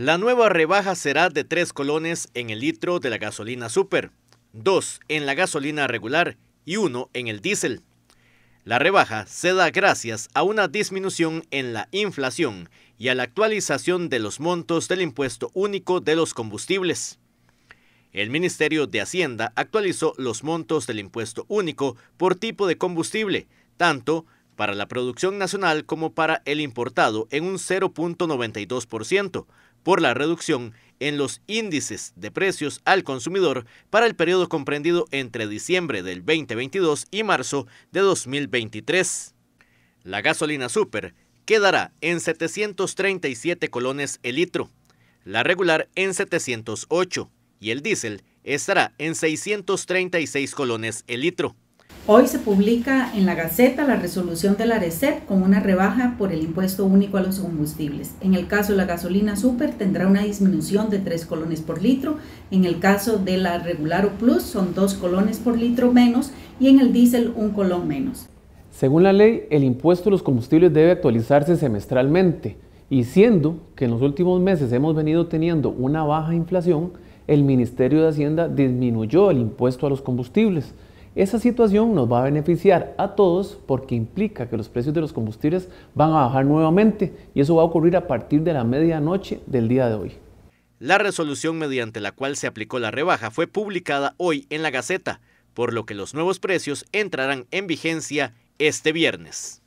La nueva rebaja será de tres colones en el litro de la gasolina super, 2 en la gasolina regular y 1 en el diésel. La rebaja se da gracias a una disminución en la inflación y a la actualización de los montos del impuesto único de los combustibles. El Ministerio de Hacienda actualizó los montos del impuesto único por tipo de combustible, tanto para la producción nacional como para el importado en un 0.92% por la reducción en los índices de precios al consumidor para el periodo comprendido entre diciembre del 2022 y marzo de 2023. La gasolina super quedará en 737 colones el litro, la regular en 708 y el diésel estará en 636 colones el litro. Hoy se publica en la Gaceta la resolución la ARECEP con una rebaja por el impuesto único a los combustibles. En el caso de la gasolina super tendrá una disminución de 3 colones por litro, en el caso de la regular o plus son 2 colones por litro menos y en el diésel 1 colón menos. Según la ley, el impuesto a los combustibles debe actualizarse semestralmente y siendo que en los últimos meses hemos venido teniendo una baja inflación, el Ministerio de Hacienda disminuyó el impuesto a los combustibles esa situación nos va a beneficiar a todos porque implica que los precios de los combustibles van a bajar nuevamente y eso va a ocurrir a partir de la medianoche del día de hoy. La resolución mediante la cual se aplicó la rebaja fue publicada hoy en la Gaceta, por lo que los nuevos precios entrarán en vigencia este viernes.